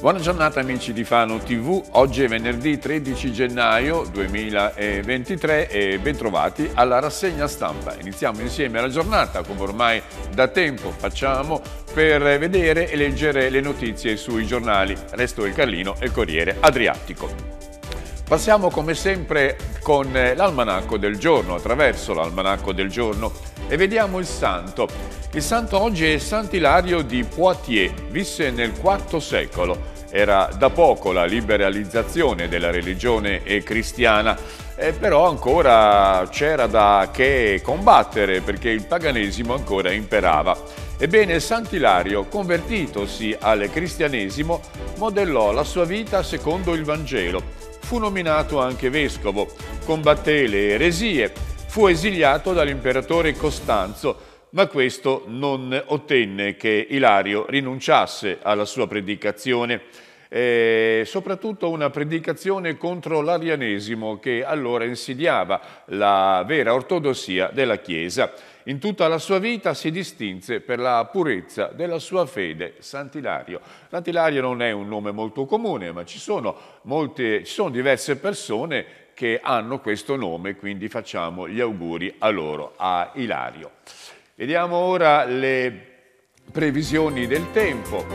Buona giornata amici di Fano TV, oggi è venerdì 13 gennaio 2023 e bentrovati alla rassegna stampa. Iniziamo insieme la giornata come ormai da tempo facciamo per vedere e leggere le notizie sui giornali Resto del Carlino e Corriere Adriatico. Passiamo come sempre con l'almanacco del giorno, attraverso l'almanacco del giorno e vediamo il santo. Il santo oggi è Sant'Ilario di Poitiers, visse nel IV secolo. Era da poco la liberalizzazione della religione cristiana, eh, però ancora c'era da che combattere perché il paganesimo ancora imperava. Ebbene, Sant'Ilario, convertitosi al cristianesimo, modellò la sua vita secondo il Vangelo. Fu nominato anche vescovo, combatté le eresie, fu esiliato dall'imperatore Costanzo ma questo non ottenne che Ilario rinunciasse alla sua predicazione, eh, soprattutto una predicazione contro l'arianesimo che allora insidiava la vera ortodossia della Chiesa. In tutta la sua vita si distinse per la purezza della sua fede, Sant'Ilario. Sant'Ilario non è un nome molto comune, ma ci sono, molte, ci sono diverse persone che hanno questo nome, quindi facciamo gli auguri a loro, a Ilario. Vediamo ora le previsioni del tempo.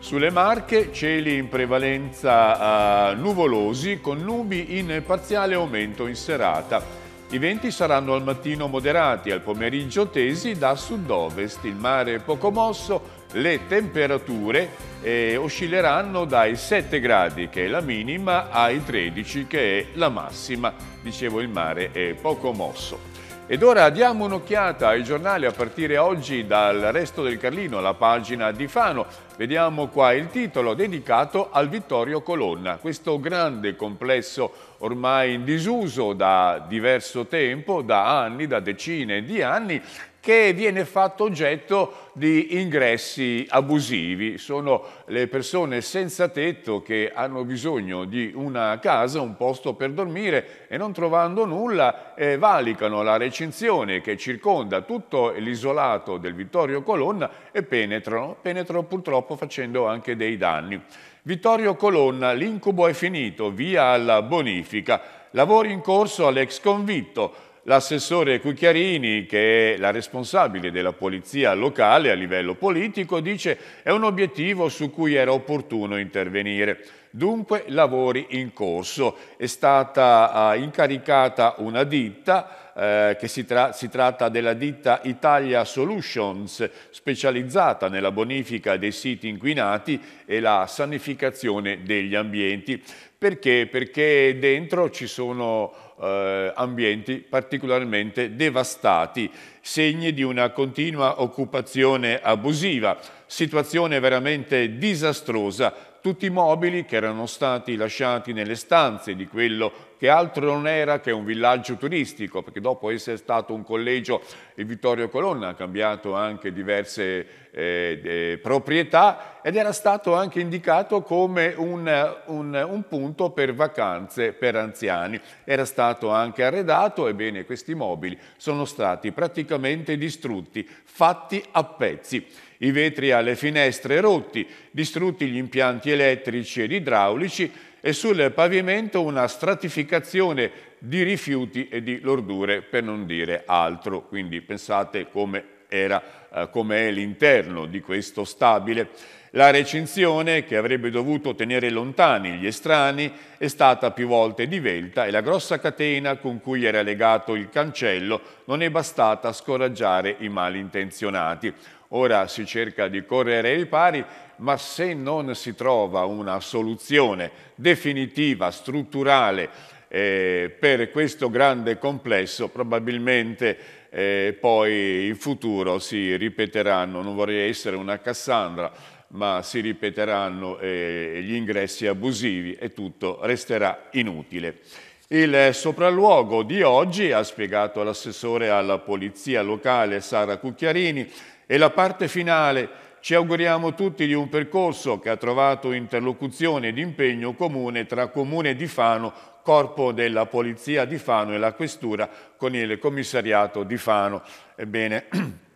Sulle Marche cieli in prevalenza eh, nuvolosi con nubi in parziale aumento in serata. I venti saranno al mattino moderati, al pomeriggio tesi da sud-ovest, il mare poco mosso, le temperature eh, oscilleranno dai 7 gradi che è la minima ai 13 che è la massima, dicevo il mare è poco mosso. Ed ora diamo un'occhiata ai giornali a partire oggi dal Resto del Carlino, la pagina di Fano. Vediamo qua il titolo dedicato al Vittorio Colonna, questo grande complesso ormai in disuso da diverso tempo, da anni, da decine di anni, che viene fatto oggetto di ingressi abusivi. Sono le persone senza tetto che hanno bisogno di una casa, un posto per dormire e non trovando nulla eh, valicano la recinzione che circonda tutto l'isolato del Vittorio Colonna e penetrano, penetrano purtroppo facendo anche dei danni. Vittorio Colonna, l'incubo è finito, via alla bonifica. Lavori in corso all'ex convitto l'assessore Cucchiarini, che è la responsabile della polizia locale a livello politico, dice è un obiettivo su cui era opportuno intervenire. Dunque lavori in corso. È stata uh, incaricata una ditta, eh, che si, tra si tratta della ditta Italia Solutions, specializzata nella bonifica dei siti inquinati e la sanificazione degli ambienti. Perché? Perché dentro ci sono eh, ambienti particolarmente devastati, segni di una continua occupazione abusiva situazione veramente disastrosa. Tutti i mobili che erano stati lasciati nelle stanze di quello che altro non era che un villaggio turistico, perché dopo essere stato un collegio, il Vittorio Colonna ha cambiato anche diverse eh, eh, proprietà ed era stato anche indicato come un, un, un punto per vacanze per anziani. Era stato anche arredato, ebbene questi mobili sono stati praticamente distrutti, fatti a pezzi i vetri alle finestre rotti, distrutti gli impianti elettrici ed idraulici e sul pavimento una stratificazione di rifiuti e di lordure, per non dire altro. Quindi pensate come, era, eh, come è l'interno di questo stabile. La recinzione, che avrebbe dovuto tenere lontani gli estranei, è stata più volte divelta e la grossa catena con cui era legato il cancello non è bastata a scoraggiare i malintenzionati. Ora si cerca di correre ai pari, ma se non si trova una soluzione definitiva, strutturale, eh, per questo grande complesso probabilmente eh, poi in futuro si ripeteranno, non vorrei essere una Cassandra, ma si ripeteranno eh, gli ingressi abusivi e tutto resterà inutile. Il sopralluogo di oggi, ha spiegato l'assessore alla polizia locale Sara Cucchiarini, e la parte finale ci auguriamo tutti di un percorso che ha trovato interlocuzione ed impegno comune tra Comune di Fano, Corpo della Polizia di Fano e la Questura con il Commissariato di Fano. Ebbene,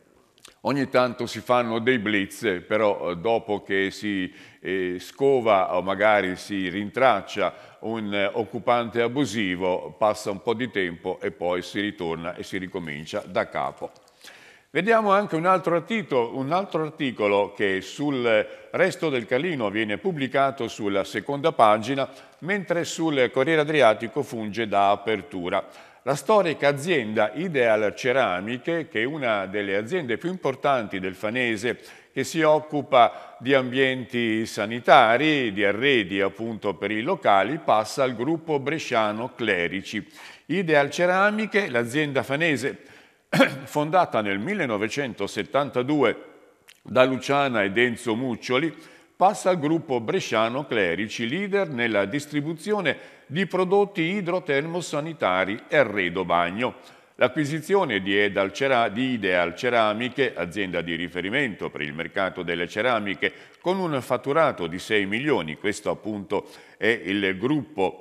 Ogni tanto si fanno dei blitz, però eh, dopo che si eh, scova o magari si rintraccia un eh, occupante abusivo, passa un po' di tempo e poi si ritorna e si ricomincia da capo. Vediamo anche un altro, articolo, un altro, articolo, che sul resto del Calino viene pubblicato sulla seconda pagina, mentre sul Corriere Adriatico funge da apertura la storica azienda Ideal Ceramiche, che è una delle aziende più importanti del Fanese, che si occupa di ambienti sanitari, di arredi appunto per i locali, passa al gruppo bresciano Clerici. Ideal Ceramiche, l'azienda fanese fondata nel 1972 da Luciana ed Enzo Muccioli, passa al gruppo bresciano Clerici, leader nella distribuzione di prodotti idrotermosanitari e redo bagno. L'acquisizione di, di Ideal Ceramiche, azienda di riferimento per il mercato delle ceramiche, con un fatturato di 6 milioni, questo appunto è il gruppo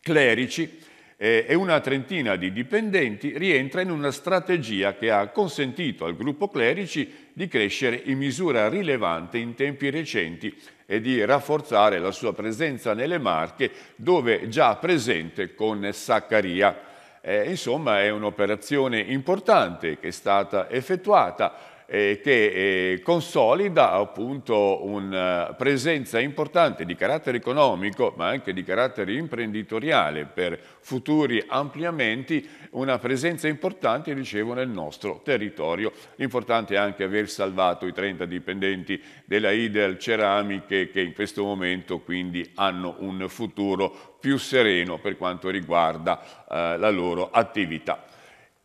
Clerici, eh, e una trentina di dipendenti rientra in una strategia che ha consentito al gruppo clerici di crescere in misura rilevante in tempi recenti e di rafforzare la sua presenza nelle Marche dove già presente con Saccaria. Eh, insomma è un'operazione importante che è stata effettuata eh, che eh, consolida appunto una eh, presenza importante di carattere economico ma anche di carattere imprenditoriale per futuri ampliamenti, una presenza importante dicevo nel nostro territorio. Importante anche aver salvato i 30 dipendenti della Idel Ceramiche che in questo momento quindi hanno un futuro più sereno per quanto riguarda eh, la loro attività.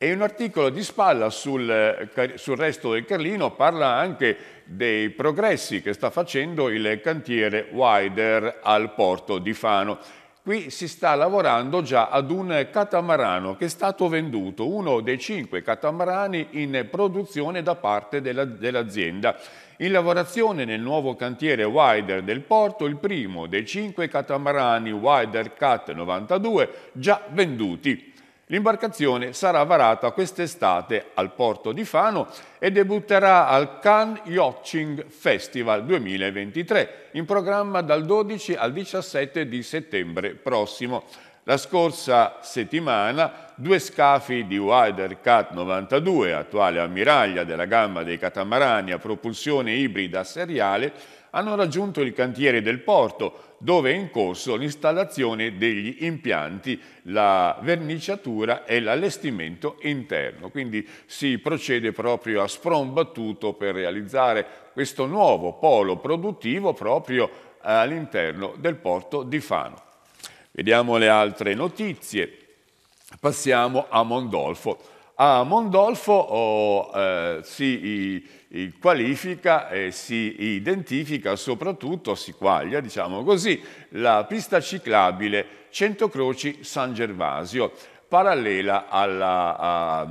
E un articolo di spalla sul, eh, sul resto del Carlino parla anche dei progressi che sta facendo il cantiere Wider al porto di Fano. Qui si sta lavorando già ad un catamarano che è stato venduto, uno dei cinque catamarani in produzione da parte dell'azienda. in lavorazione nel nuovo cantiere Wider del porto, il primo dei cinque catamarani Wider Cat 92 già venduti. L'imbarcazione sarà varata quest'estate al porto di Fano e debutterà al Cannes Yachting Festival 2023, in programma dal 12 al 17 di settembre prossimo. La scorsa settimana due scafi di Wider Cat 92, attuale ammiraglia della gamma dei catamarani a propulsione ibrida seriale, hanno raggiunto il cantiere del porto, dove è in corso l'installazione degli impianti, la verniciatura e l'allestimento interno. Quindi si procede proprio a sprombattuto per realizzare questo nuovo polo produttivo proprio all'interno del porto di Fano. Vediamo le altre notizie. Passiamo a Mondolfo. A Mondolfo oh, eh, si i, qualifica e si identifica soprattutto, si quaglia, diciamo così, la pista ciclabile Cento Croci San Gervasio, parallela alla, a,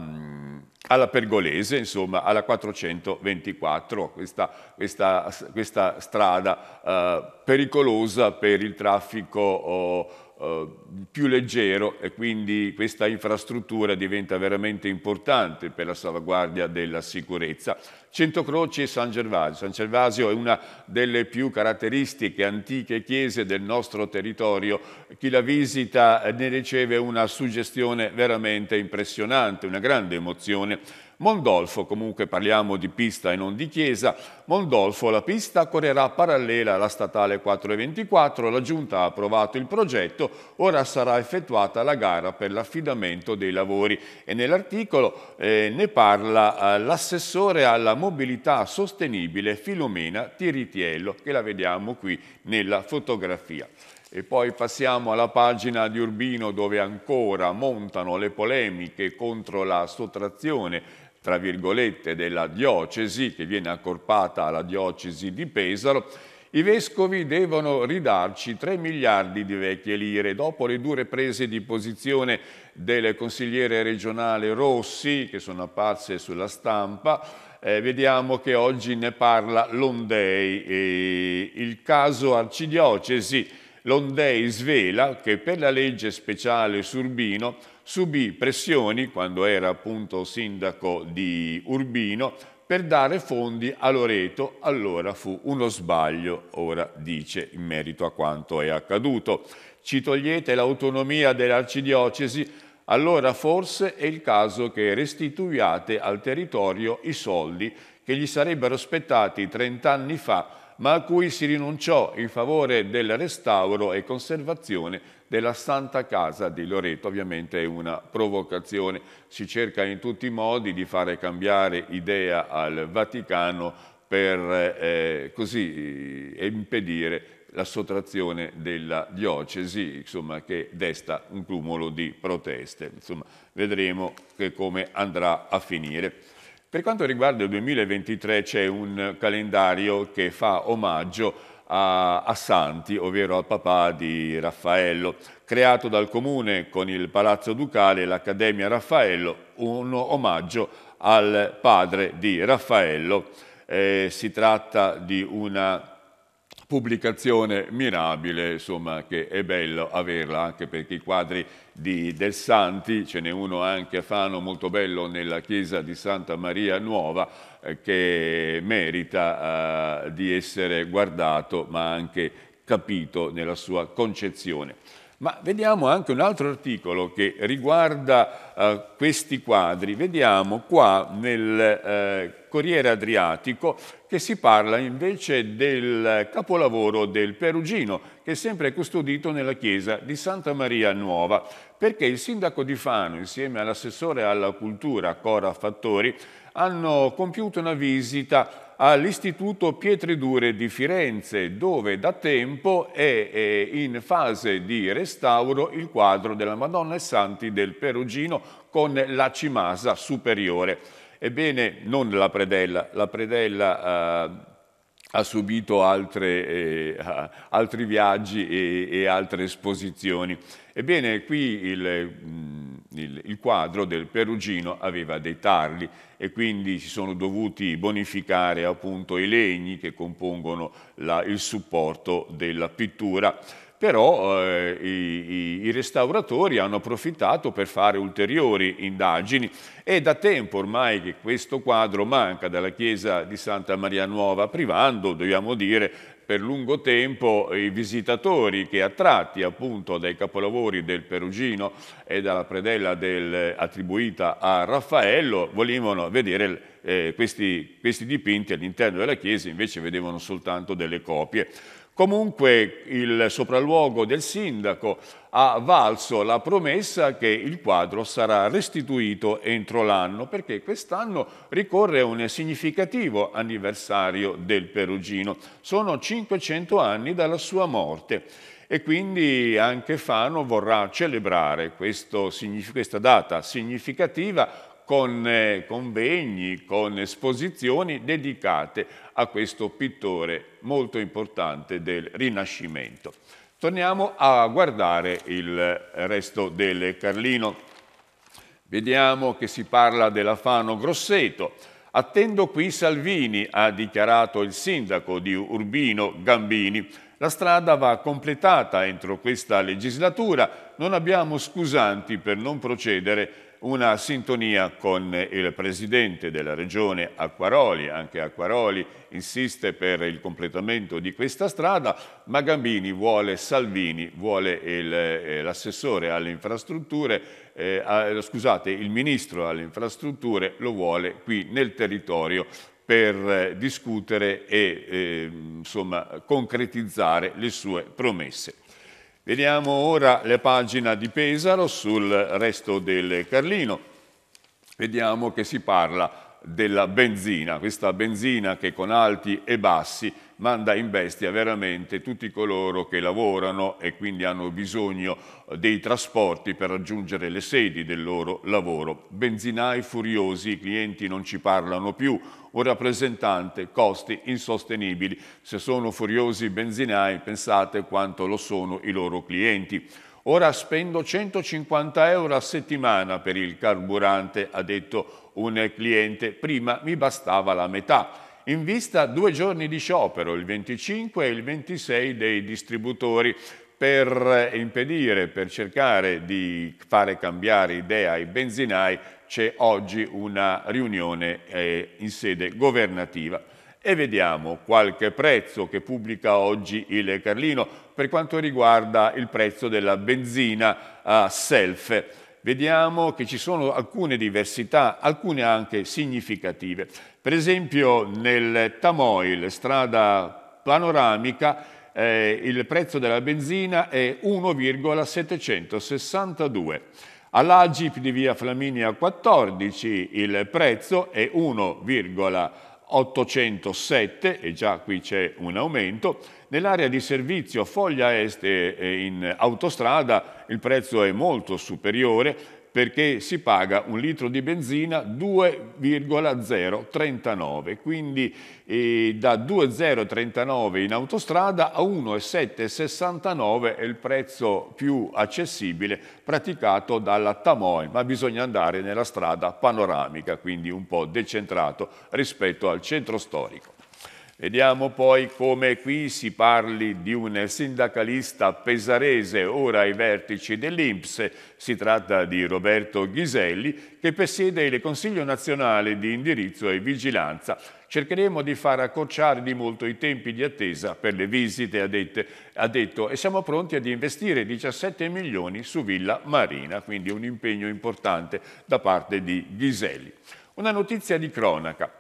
alla Pergolese, insomma, alla 424, questa, questa, questa strada eh, pericolosa per il traffico oh, eh, più leggero e quindi questa infrastruttura diventa veramente importante per la salvaguardia della sicurezza. Centocroce e San Gervasio. San Gervasio è una delle più caratteristiche antiche chiese del nostro territorio. Chi la visita eh, ne riceve una suggestione veramente impressionante, una grande emozione Mondolfo, comunque parliamo di pista e non di chiesa, Mondolfo la pista correrà parallela alla statale 424, la giunta ha approvato il progetto, ora sarà effettuata la gara per l'affidamento dei lavori e nell'articolo eh, ne parla eh, l'assessore alla mobilità sostenibile Filomena Tiritiello che la vediamo qui nella fotografia. E poi passiamo alla pagina di Urbino dove ancora montano le polemiche contro la sottrazione tra virgolette, della diocesi, che viene accorpata alla diocesi di Pesaro, i vescovi devono ridarci 3 miliardi di vecchie lire dopo le dure prese di posizione del consigliere regionale Rossi, che sono apparse sulla stampa. Eh, vediamo che oggi ne parla Londei, e il caso arcidiocesi. Londei svela che per la legge speciale Surbino subì pressioni quando era appunto sindaco di Urbino per dare fondi a Loreto, allora fu uno sbaglio, ora dice in merito a quanto è accaduto. Ci togliete l'autonomia dell'arcidiocesi, allora forse è il caso che restituiate al territorio i soldi che gli sarebbero spettati 30 anni fa, ma a cui si rinunciò in favore del restauro e conservazione della Santa Casa di Loreto. Ovviamente è una provocazione, si cerca in tutti i modi di fare cambiare idea al Vaticano per eh, così eh, impedire la sottrazione della diocesi, insomma, che desta un cumulo di proteste. Insomma, vedremo come andrà a finire. Per quanto riguarda il 2023 c'è un calendario che fa omaggio a, a Santi, ovvero al papà di Raffaello, creato dal comune con il Palazzo Ducale e l'Accademia Raffaello, un omaggio al padre di Raffaello. Eh, si tratta di una pubblicazione mirabile, insomma, che è bello averla anche perché i quadri di, del Santi, ce n'è uno anche a Fano molto bello nella chiesa di Santa Maria Nuova eh, che merita eh, di essere guardato ma anche capito nella sua concezione. Ma vediamo anche un altro articolo che riguarda eh, questi quadri. Vediamo qua nel eh, Corriere Adriatico che si parla invece del capolavoro del Perugino, che è sempre custodito nella chiesa di Santa Maria Nuova, perché il sindaco di Fano, insieme all'assessore alla cultura Cora Fattori, hanno compiuto una visita all'Istituto Pietre Dure di Firenze, dove da tempo è in fase di restauro il quadro della Madonna e Santi del Perugino con la cimasa superiore. Ebbene, non la predella, la predella... Eh, ha subito altre, eh, altri viaggi e, e, altre esposizioni. Ebbene, qui il, mh, mm, il, il quadro del Perugino aveva dei tarli e quindi si sono dovuti bonificare appunto i legni che compongono la, il supporto della pittura però eh, i, i, restauratori hanno approfittato per fare ulteriori indagini e da tempo ormai che questo quadro manca dalla chiesa di Santa Maria Nuova Privando, dobbiamo dire, per lungo tempo i visitatori che attratti appunto dai capolavori del Perugino e dalla predella del, attribuita a Raffaello volevano vedere eh, questi, questi dipinti all'interno della chiesa, invece vedevano soltanto delle copie. Comunque il sopralluogo del sindaco ha valso la promessa che il quadro sarà restituito entro l'anno perché quest'anno ricorre un significativo anniversario del Perugino. Sono 500 anni dalla sua morte e quindi anche Fano vorrà celebrare questo, questa data significativa con eh, convegni, con esposizioni dedicate a questo pittore molto importante del Rinascimento. Torniamo a guardare il resto del Carlino. Vediamo che si parla della Fano Grosseto. Attendo qui Salvini, ha dichiarato il sindaco di Urbino Gambini. La strada va completata entro questa legislatura. Non abbiamo scusanti per non procedere una sintonia con il presidente della regione Acquaroli, anche Acquaroli insiste per il completamento di questa strada, ma Gambini vuole Salvini, vuole eh, l'assessore alle infrastrutture, eh, scusate, il ministro alle infrastrutture lo vuole qui nel territorio per eh, discutere e eh, insomma, concretizzare le sue promesse. Vediamo ora la pagina di Pesaro sul resto del Carlino. Vediamo che si parla della benzina, questa benzina che con alti e bassi manda in bestia veramente tutti coloro che lavorano e quindi hanno bisogno dei trasporti per raggiungere le sedi del loro lavoro. Benzinai furiosi, i clienti non ci parlano più, un rappresentante, costi insostenibili. Se sono furiosi i benzinai, pensate quanto lo sono i loro clienti. Ora spendo 150 euro a settimana per il carburante, ha detto un cliente. Prima mi bastava la metà. In vista due giorni di sciopero, il 25 e il 26 dei distributori, per impedire, per cercare di fare cambiare idea ai benzinai, c'è oggi una riunione eh, in sede governativa e vediamo qualche prezzo che pubblica oggi il Carlino per quanto riguarda il prezzo della benzina a eh, self. Vediamo che ci sono alcune diversità, alcune anche significative. Per esempio nel Tamoil, strada panoramica, eh, il prezzo della benzina è 1,762. All'Agip di via Flaminia 14 il prezzo è 1,762. 807, e già qui c'è un aumento, nell'area di servizio Foglia Est e in autostrada il prezzo è molto superiore, perché si paga un litro di benzina 2,039, quindi eh, da 2,039 in autostrada a 1,769 è il prezzo più accessibile praticato dalla Tamoy, ma bisogna andare nella strada panoramica, quindi un po' decentrato rispetto al centro storico. Vediamo poi come qui si parli di un sindacalista pesarese ora ai vertici dell'Inps. Si tratta di Roberto Ghiselli che presiede il Consiglio nazionale di indirizzo e vigilanza. Cercheremo di far accorciare di molto i tempi di attesa per le visite, addette, ha detto, e siamo pronti ad investire 17 milioni su Villa Marina, quindi un impegno importante da parte di Ghiselli. Una notizia di cronaca.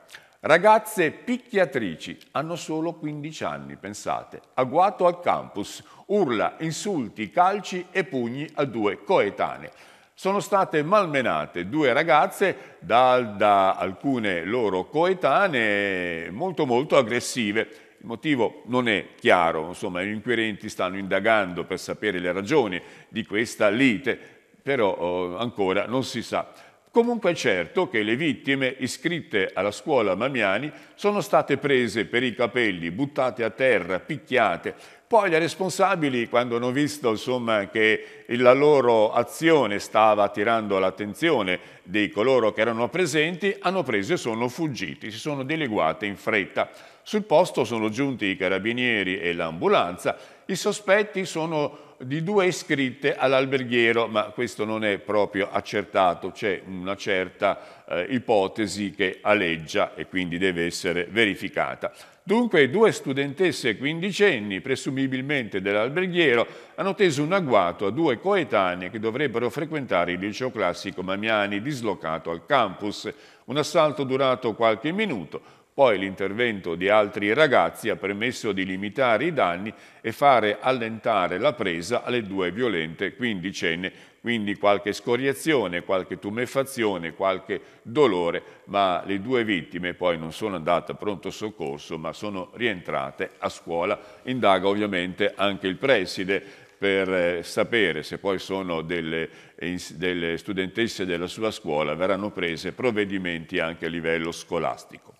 Ragazze picchiatrici, hanno solo 15 anni, pensate, agguato al campus, urla, insulti, calci e pugni a due coetanee. Sono state malmenate due ragazze da, da alcune loro coetanee molto molto aggressive il motivo non è chiaro, insomma, gli inquirenti stanno indagando per sapere le ragioni di questa lite, però eh, ancora non si sa. Comunque è certo che le vittime iscritte alla scuola Mamiani sono state prese per i capelli, buttate a terra, picchiate. Poi le responsabili, quando hanno visto insomma, che la loro azione stava attirando l'attenzione di coloro che erano presenti, hanno preso e sono fuggiti, si sono deleguate in fretta. Sul posto sono giunti i carabinieri e l'ambulanza. I sospetti sono di due iscritte all'alberghiero, ma questo non è proprio accertato, c'è una certa eh, ipotesi che aleggia e quindi deve essere verificata. Dunque due studentesse quindicenni, presumibilmente dell'alberghiero, hanno teso un agguato a due coetanee che dovrebbero frequentare il liceo classico Mamiani dislocato al campus. Un assalto durato qualche minuto, poi l'intervento di altri ragazzi ha permesso di limitare i danni e fare allentare la presa alle due violente quindicenne, quindi qualche scoriazione, qualche tumefazione, qualche dolore, ma le due vittime poi non sono andate a pronto soccorso ma sono rientrate a scuola. Indaga ovviamente anche il preside per eh, sapere se poi sono delle, eh, delle studentesse della sua scuola verranno prese provvedimenti anche a livello scolastico.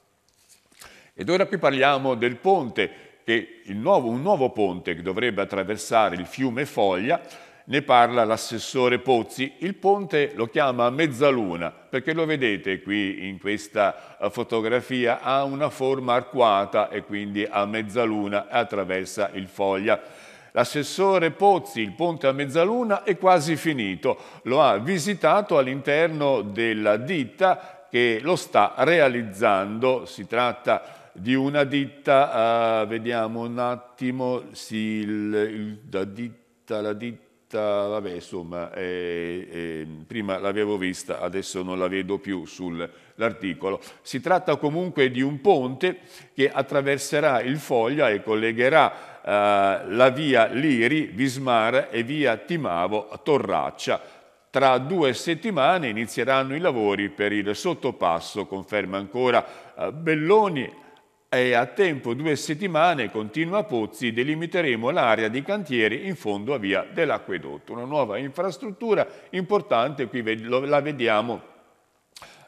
Ed ora qui parliamo del ponte, che nuovo, un nuovo ponte che dovrebbe attraversare il fiume Foglia, ne parla l'assessore Pozzi. Il ponte lo chiama Mezzaluna, perché lo vedete qui in questa eh, fotografia, ha una forma arcuata e quindi a mezzaluna attraversa il Foglia. L'assessore Pozzi, il ponte a mezzaluna, è quasi finito. Lo ha visitato all'interno della ditta che lo sta realizzando. Si tratta di di una ditta, uh, vediamo un attimo, sì, il, la ditta, la ditta, vabbè insomma, eh, eh, prima l'avevo vista, adesso non la vedo più sull'articolo. Si tratta comunque di un ponte che attraverserà il Foglia e collegherà uh, la via Liri, Vismar e via Timavo Torraccia. Tra due settimane inizieranno i lavori per il sottopasso, conferma ancora ah, Belloni e a tempo due settimane, continua Pozzi, delimiteremo l'area di cantieri in fondo a via dell'acquedotto. Una nuova infrastruttura importante, qui la vediamo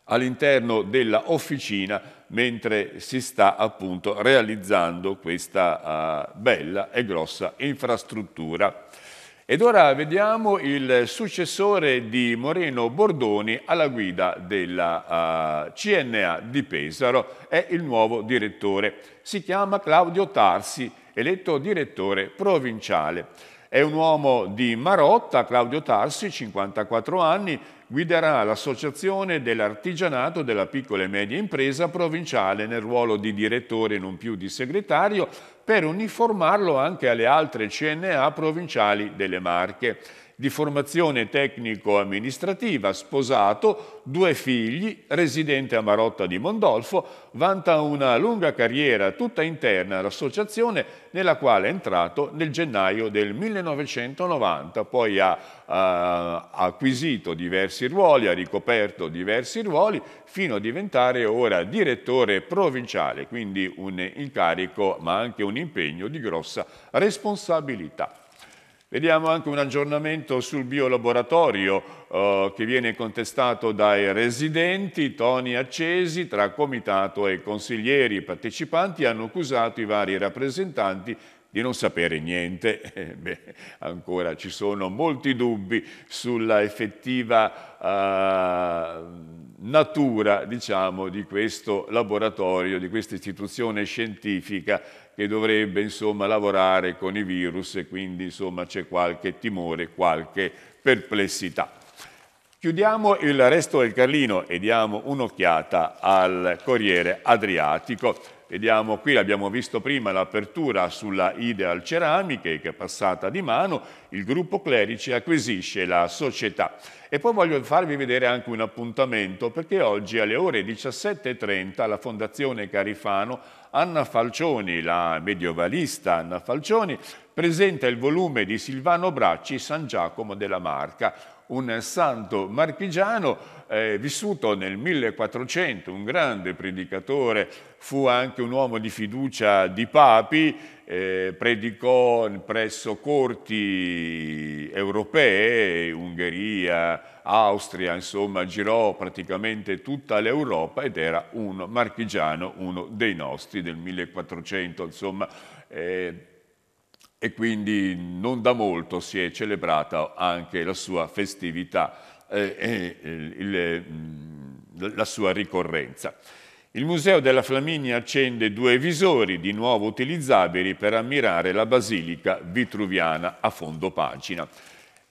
all'interno della officina mentre si sta appunto realizzando questa uh, bella e grossa infrastruttura. Ed ora vediamo il successore di Moreno Bordoni alla guida della uh, eh, CNA di Pesaro, è il nuovo direttore. Si chiama Claudio Tarsi, eletto direttore provinciale. È un uomo di Marotta, Claudio Tarsi, 54 anni, guiderà l'associazione dell'artigianato della piccola e media impresa provinciale nel ruolo di direttore non più di segretario per uniformarlo anche alle altre CNA provinciali delle Marche di formazione tecnico-amministrativa, sposato, due figli, residente a Marotta di Mondolfo, vanta una lunga carriera tutta interna all'associazione nella quale è entrato nel gennaio del 1990, poi ha, ha eh, acquisito diversi ruoli, ha ricoperto diversi ruoli fino a diventare ora direttore provinciale, quindi un incarico ma anche un impegno di grossa responsabilità. Vediamo anche un aggiornamento sul biolaboratorio eh, che viene contestato dai residenti, toni accesi tra comitato e consiglieri I partecipanti hanno accusato i vari rappresentanti di non sapere niente. Eh, beh, ancora ci sono molti dubbi sulla effettiva eh, natura diciamo, di questo laboratorio, di questa istituzione scientifica che dovrebbe insomma, lavorare con i virus e quindi c'è qualche timore, qualche perplessità. Chiudiamo il resto del Carlino e diamo un'occhiata al Corriere Adriatico. Vediamo qui, l'abbiamo visto prima, l'apertura sulla Ideal Ceramiche che è passata di mano, il gruppo Clerici acquisisce la società. E poi voglio farvi vedere anche un appuntamento perché oggi alle ore 17.30 la Fondazione Carifano Anna Falcioni, la medievalista Anna Falcioni, presenta il volume di Silvano Bracci San Giacomo della Marca un santo marchigiano eh, vissuto nel 1400, un grande predicatore, fu anche un uomo di fiducia di papi, eh, predicò presso corti europee, Ungheria, Austria, insomma girò praticamente tutta l'Europa ed era un marchigiano, uno dei nostri del 1400, insomma eh, e quindi non da molto si è celebrata anche la sua festività e eh, eh, il, mm, la sua ricorrenza. Il Museo della Flaminia accende due visori di nuovo utilizzabili per ammirare la Basilica Vitruviana a fondo pagina.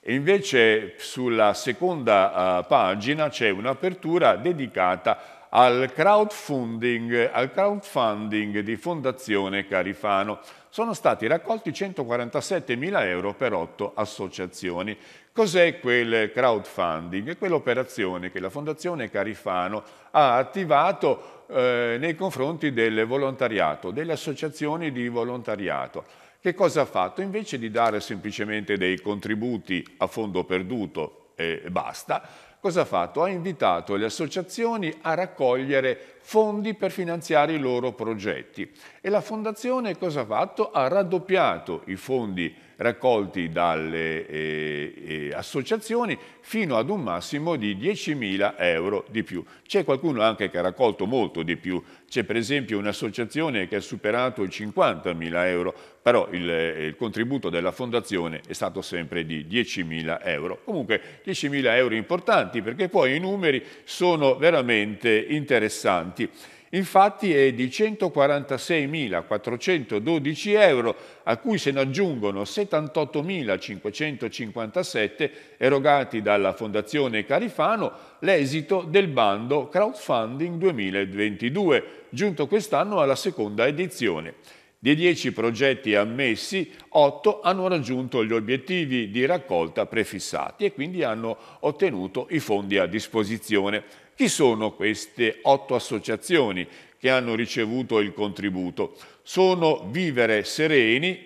E invece sulla seconda uh, pagina c'è un'apertura dedicata al crowdfunding, al crowdfunding di Fondazione Carifano sono stati raccolti 147 mila euro per otto associazioni. Cos'è quel crowdfunding? È quell'operazione che la Fondazione Carifano ha attivato eh, nei confronti del volontariato, delle associazioni di volontariato. Che cosa ha fatto? Invece di dare semplicemente dei contributi a fondo perduto e eh, basta, cosa ha fatto? Ha invitato le associazioni a raccogliere fondi per finanziare i loro progetti e la fondazione cosa ha fatto? Ha raddoppiato i fondi raccolti dalle eh, eh, associazioni fino ad un massimo di 10.000 euro di più. C'è qualcuno anche che ha raccolto molto di più, c'è per esempio un'associazione che ha superato i 50.000 euro, però il, eh, il, contributo della fondazione è stato sempre di 10.000 euro. Comunque 10.000 euro importanti perché poi i numeri sono veramente interessanti infatti è di 146.412 euro, a cui se ne aggiungono 78.557 erogati dalla Fondazione Carifano, l'esito del bando Crowdfunding 2022, giunto quest'anno alla seconda edizione. Dei 10 progetti ammessi, 8 hanno raggiunto gli obiettivi di raccolta prefissati e quindi hanno ottenuto i fondi a disposizione. Chi sono queste otto associazioni che hanno ricevuto il contributo? Sono Vivere Sereni,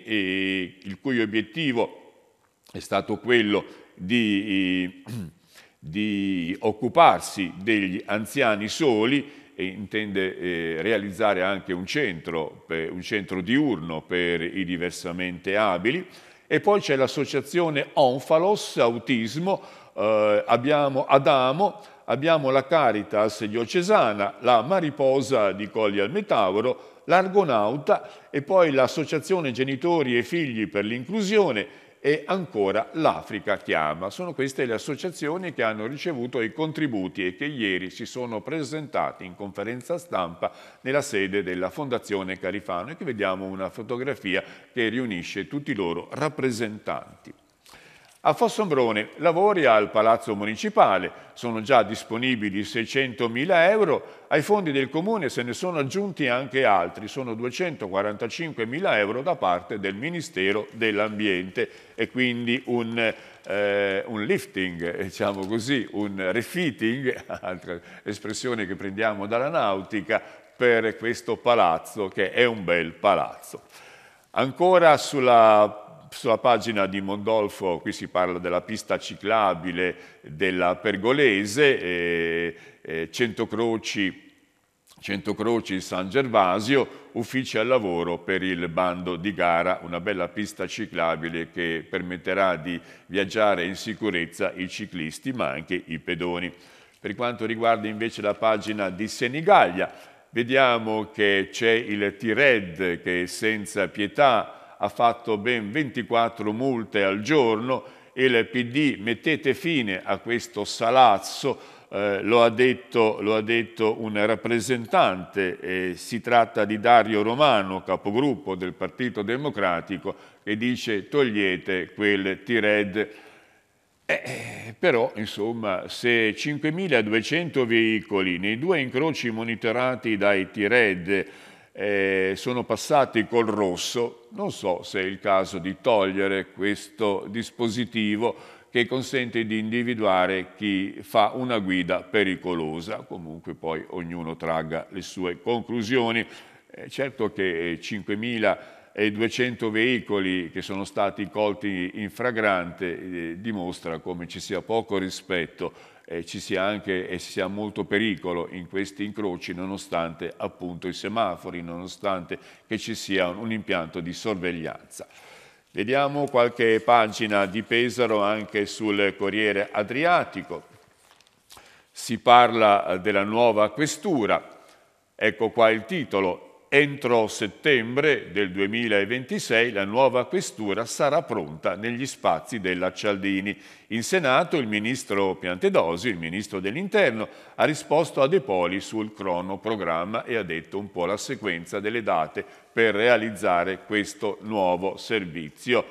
il cui obiettivo è stato quello di, eh, di occuparsi degli anziani soli e intende eh, realizzare anche un centro, un centro diurno per i diversamente abili. E poi c'è l'associazione Onfalos Autismo, eh, abbiamo Adamo, abbiamo la Caritas diocesana, la Mariposa di Colli al Metauro, l'Argonauta e poi l'Associazione Genitori e Figli per l'Inclusione e ancora l'Africa Chiama. Sono queste le associazioni che hanno ricevuto i contributi e che ieri si sono presentati in conferenza stampa nella sede della Fondazione Carifano e che vediamo una fotografia che riunisce tutti i loro rappresentanti. A Fossombrone lavori al Palazzo Municipale, sono già disponibili 600.000 euro, ai fondi del Comune se ne sono aggiunti anche altri, sono 245.000 euro da parte del Ministero dell'Ambiente e quindi un, eh, un lifting, eh, diciamo così, un refitting, altra espressione che prendiamo dalla nautica, per questo palazzo che è un bel palazzo. Ancora sulla sulla pagina di Mondolfo qui si parla della pista ciclabile della Pergolese, eh, eh, Centocroci, Centocroci San Gervasio, uffici al lavoro per il bando di gara, una bella pista ciclabile che permetterà di viaggiare in sicurezza i ciclisti ma anche i pedoni. Per quanto riguarda invece la pagina di Senigallia, vediamo che c'è il T-Red che senza pietà ha fatto ben 24 multe al giorno, il PD mettete fine a questo salazzo, eh, lo, ha detto, lo, ha detto, un rappresentante, eh, si tratta di Dario Romano, capogruppo del Partito Democratico, che dice togliete quel T-Red eh, però, insomma, se 5.200 veicoli nei due incroci monitorati dai T-Red eh, sono passati col rosso, non so se è il caso di togliere questo dispositivo che consente di individuare chi fa una guida pericolosa, comunque poi ognuno tragga le sue conclusioni. Eh, certo che 5.200 eh, veicoli che sono stati colti in fragrante eh, dimostra come ci sia poco rispetto eh, ci sia anche e sia molto pericolo in questi incroci nonostante appunto i semafori, nonostante che ci sia un impianto di sorveglianza. Vediamo qualche pagina di Pesaro anche sul Corriere Adriatico. Si parla eh, della nuova questura. Ecco qua il titolo, entro settembre del 2026 la nuova questura sarà pronta negli spazi della Cialdini. In Senato il ministro Piantedosi, il ministro dell'Interno, ha risposto a De Poli sul cronoprogramma e ha detto un po' la sequenza delle date per realizzare questo nuovo servizio,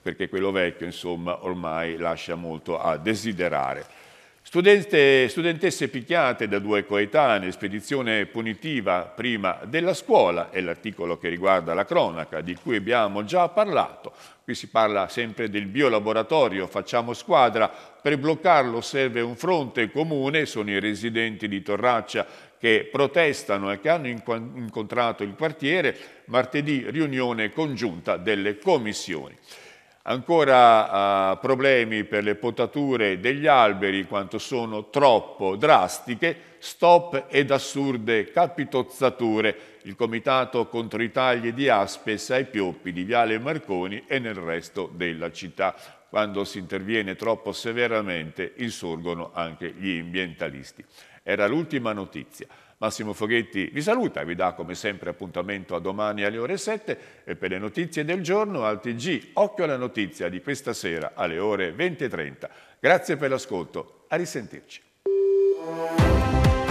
perché quello vecchio insomma ormai lascia molto a desiderare. Studente, studentesse picchiate da due coetanee, spedizione punitiva prima della scuola, è l'articolo che riguarda la cronaca di cui abbiamo già parlato. Qui si parla sempre del biolaboratorio, facciamo squadra, per bloccarlo serve un fronte comune, sono i residenti di Torraccia che protestano e che hanno incontrato il quartiere, martedì riunione congiunta delle commissioni. Ancora eh, problemi per le potature degli alberi quanto sono troppo drastiche, stop ed assurde capitozzature. Il comitato contro i tagli di Aspes ai Pioppi di Viale Marconi e nel resto della città. Quando si interviene troppo severamente insorgono anche gli ambientalisti. Era l'ultima notizia. Massimo Foghetti vi saluta, e vi dà come sempre appuntamento a domani alle ore 7 e per le notizie del giorno al TG Occhio alla notizia di questa sera alle ore 20.30. Grazie per l'ascolto, a risentirci.